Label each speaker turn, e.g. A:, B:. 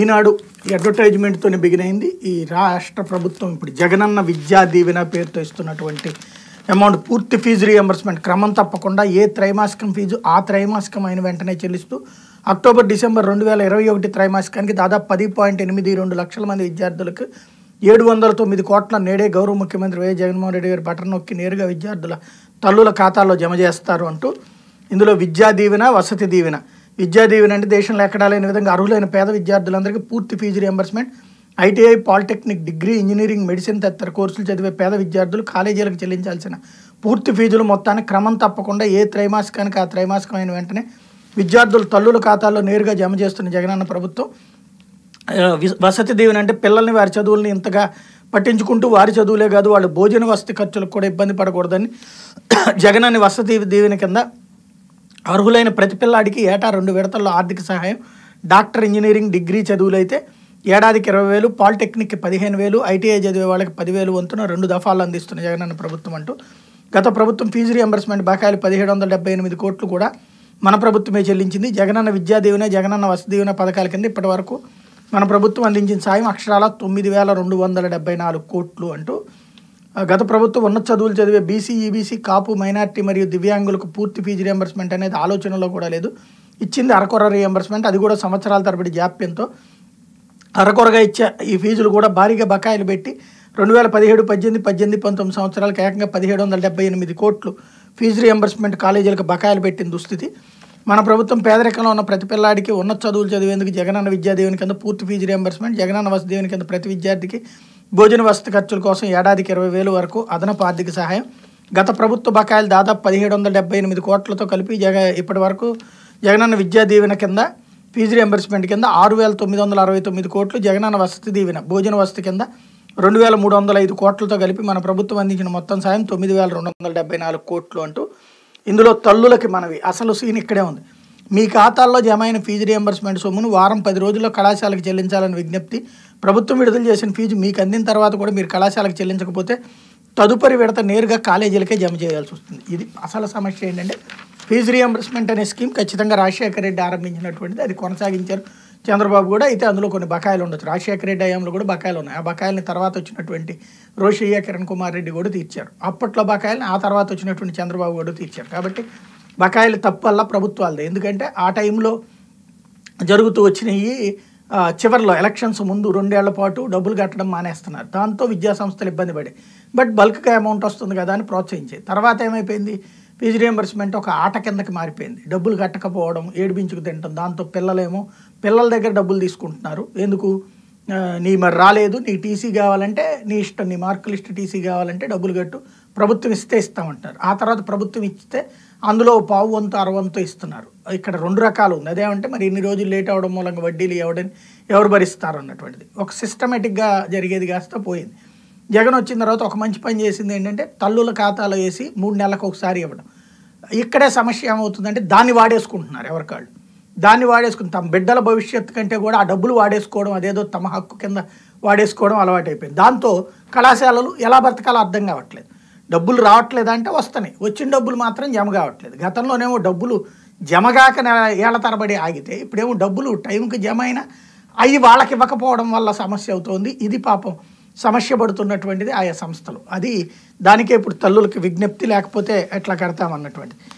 A: ఈనాడు అడ్వర్టైజ్మెంట్తోనే బిగినైంది ఈ రాష్ట్ర ప్రభుత్వం ఇప్పుడు జగనన్న విద్యా దీవెన పేరుతో ఇస్తున్నటువంటి అమౌంట్ పూర్తి ఫీజు రియంబర్స్మెంట్ క్రమం తప్పకుండా ఏ త్రైమాసికం ఫీజు ఆ త్రైమాసికం అయిన వెంటనే చెల్లిస్తూ అక్టోబర్ డిసెంబర్ రెండు వేల ఇరవై ఒకటి త్రైమాసికానికి దాదాపు పది పాయింట్ ఎనిమిది రెండు లక్షల మంది విద్యార్థులకు ఏడు వందల తొమ్మిది కోట్ల నేడే గౌరవ ముఖ్యమంత్రి వైఎస్ జగన్మోహన్ రెడ్డి గారి బటన్ నొక్కి నేరుగా విద్యార్థుల తల్లుల ఖాతాల్లో జమ చేస్తారు అంటూ ఇందులో విద్యా దీవెన వసతి దీవెన విద్యా అంటే దేశంలో ఎక్కడా లేని విధంగా అర్హులైన పేద విద్యార్థులందరికీ పూర్తి fee reimbursement ITI polytechnic degree engineering medicine తదితర కోర్సులు చదివే పేద విద్యార్థులు కాలేజీలకు చెల్లించాల్సిన పూర్తి ఫీజులు మొత్తాన్ని క్రమం తప్పకుండా ఏ త్రైమాసికానికి ఆ త్రైమాసికమైన వెంటనే విద్యార్థుల తల్లుల ఖాతాల్లో నేరుగా జమ చేస్తున్న జగనన్న ప్రభుత్వం వసతి దీవెన అంటే పిల్లల్ని వారి చదువుల్ని ఇంతగా పట్టించుకుంటూ వారి చదువులే కాదు వాళ్ళు భోజన వసతి ఖర్చులకు కూడా ఇబ్బంది పడకూడదని జగనాన్ని వసతి దీవెన కింద అర్హులైన ప్రతి పిల్లాడికి ఏటా రెండు విడతల్లో ఆర్థిక సహాయం డాక్టర్ ఇంజనీరింగ్ డిగ్రీ చదువులైతే ఏడాదికి ఇరవై వేలు పాలిటెక్నిక్ పదిహేను వేలు ఐటీఐ చదివే వాళ్ళకి పదివేలు వంతున రెండు దఫాలు అందిస్తున్న జగనన్న ప్రభుత్వం అంటూ గత ప్రభుత్వం ఫీజు రియంబర్స్మెంట్ బకాయిలు పదిహేడు వందల డెబ్బై ఎనిమిది కోట్లు కూడా మన ప్రభుత్వమే చెల్లించింది జగనన్న విద్యా దీవెన జగనన్న వసతి దీవెన పథకాల కింద ఇప్పటి వరకు మన ప్రభుత్వం అందించిన సాయం అక్షరాల తొమ్మిది వేల రెండు వందల డెబ్బై నాలుగు కోట్లు అంటూ గత ప్రభుత్వం ఉన్నత చదువులు చదివే BC EBC e Kapu minority మరియు దివ్యాంగులకు పూర్తి ఫీజు రియంబర్స్మెంట్ అనేది ఆలోచనలో కూడా లేదు ఇచ్చింది అరకొర రియంబర్స్మెంట్ అది కూడా సంవత్సరాల తరబడి జాప్యంతో అరకొరగా ఇచ్చే ఈ ఫీజులు కూడా భారీగా బకాయిలు పెట్టి రెండు వేల పదిహేడు పద్దెనిమిది పద్దెనిమిది పంతొమ్మిది సంవత్సరాలకు ఏకంగా పదిహేడు వందల డెబ్బై ఎనిమిది కోట్లు ఫీజు రియంబర్స్మెంట్ కాలేజీలకు బకాయిలు పెట్టిన దుస్థితి మన ప్రభుత్వం పేదరికంలో ఉన్న ప్రతి పిల్లాడికి ఉన్నత చదువులు చదివేందుకు జగనన్న విద్యాదేవుని కింద పూర్తి ఫీజు రియంబర్స్మెంట్ జగనన్న వసదేవుని కింద ప్రతి విద్యార్థికి భోజన వసతి ఖర్చుల కోసం ఏడాదికి ఇరవై వేలు వరకు అదనపు ఆర్థిక సహాయం గత ప్రభుత్వ బకాయిలు దాదాపు పదిహేడు వందల డెబ్బై ఎనిమిది కోట్లతో కలిపి జగ ఇప్పటి వరకు జగనన్న విద్యా దీవెన కింద ఫీజు రియంబర్స్మెంట్ కింద ఆరు వేల తొమ్మిది వందల అరవై తొమ్మిది కోట్లు జగనన్న వసతి దీవెన భోజన వసతి కింద రెండు వేల మూడు వందల ఐదు కోట్లతో కలిపి మన ప్రభుత్వం అందించిన మొత్తం సాయం తొమ్మిది వేల రెండు వందల డెబ్బై నాలుగు కోట్లు అంటూ ఇందులో తల్లులకి మనవి అసలు సీన్ ఇక్కడే ఉంది మీ ఖాతాల్లో జమ అయిన ఫీజు రియంబర్స్మెంట్ సొమ్మును వారం పది రోజుల్లో కళాశాలకు చెల్లించాలని విజ్ఞప్తి ప్రభుత్వం విడుదల చేసిన ఫీజు మీకు అందిన తర్వాత కూడా మీరు కళాశాలకు చెల్లించకపోతే తదుపరి విడత నేరుగా కాలేజీలకే జమ చేయాల్సి వస్తుంది ఇది అసలు సమస్య ఏంటంటే ఫీజు రియంబర్స్మెంట్ అనే స్కీమ్ ఖచ్చితంగా రాజశేఖర రెడ్డి ఆరంభించినటువంటిది అది కొనసాగించారు చంద్రబాబు కూడా అయితే అందులో కొన్ని బకాయిలు ఉండొచ్చు రాజశేఖర రెడ్డి హయాంలో కూడా బకాయిలు ఉన్నాయి ఆ బకాయిల్ని తర్వాత వచ్చినటువంటి రోషయ్య కిరణ్ కుమార్ రెడ్డి కూడా తీర్చారు అప్పట్లో బకాయిల్ని ఆ తర్వాత వచ్చినటువంటి చంద్రబాబు కూడా తీర్చారు కాబట్టి బకాయిలు వల్ల ప్రభుత్వాలదే ఎందుకంటే ఆ టైంలో జరుగుతూ వచ్చినవి చివరిలో ఎలక్షన్స్ ముందు రెండేళ్ల పాటు డబ్బులు కట్టడం మానేస్తున్నారు దాంతో విద్యాసంస్థలు ఇబ్బంది పడాయి బట్ బల్క్గా అమౌంట్ వస్తుంది కదా అని ప్రోత్సహించాయి తర్వాత ఏమైపోయింది ఫీజు రియంబర్స్మెంట్ ఒక ఆట కిందకి మారిపోయింది డబ్బులు కట్టకపోవడం ఏడిపించుకు తింటాం దాంతో పిల్లలేమో పిల్లల దగ్గర డబ్బులు తీసుకుంటున్నారు ఎందుకు నీ మరి రాలేదు నీ టీసీ కావాలంటే నీ ఇష్టం నీ మార్కు లిస్ట్ టీసీ కావాలంటే డబ్బులు కట్టు ప్రభుత్వం ఇస్తే ఇస్తామంటున్నారు ఆ తర్వాత ప్రభుత్వం ఇస్తే అందులో పావు వంతు అరవంతు ఇస్తున్నారు ఇక్కడ రెండు రకాలు ఉంది అదేమంటే మరి ఇన్ని రోజులు లేట్ అవడం మూలంగా వడ్డీలు ఇవ్వడం ఎవరు భరిస్తారు అన్నటువంటిది ఒక సిస్టమేటిక్గా జరిగేది కాస్త పోయింది జగన్ వచ్చిన తర్వాత ఒక మంచి పని చేసింది ఏంటంటే తల్లుల ఖాతాలో వేసి మూడు నెలలకు ఒకసారి ఇవ్వడం ఇక్కడే సమస్య ఏమవుతుందంటే దాన్ని వాడేసుకుంటున్నారు ఎవరికాళ్ళు దాన్ని వాడేసుకుని తమ బిడ్డల భవిష్యత్తు కంటే కూడా ఆ డబ్బులు వాడేసుకోవడం అదేదో తమ హక్కు కింద వాడేసుకోవడం అలవాటైపోయింది దాంతో కళాశాలలు ఎలా బ్రతకాలో అర్థం కావట్లేదు డబ్బులు రావట్లేదంటే వస్తాయి వచ్చిన డబ్బులు మాత్రం జమ కావట్లేదు గతంలోనేమో డబ్బులు జమగాక ఏళ్ల తరబడి ఆగితే ఇప్పుడేమో డబ్బులు టైంకి జమ అయినా అవి వాళ్ళకి ఇవ్వకపోవడం వల్ల సమస్య అవుతోంది ఇది పాపం సమస్య పడుతున్నటువంటిది ఆయా సంస్థలు అది దానికే ఇప్పుడు తల్లులకి విజ్ఞప్తి లేకపోతే ఎట్లా కడతామన్నటువంటిది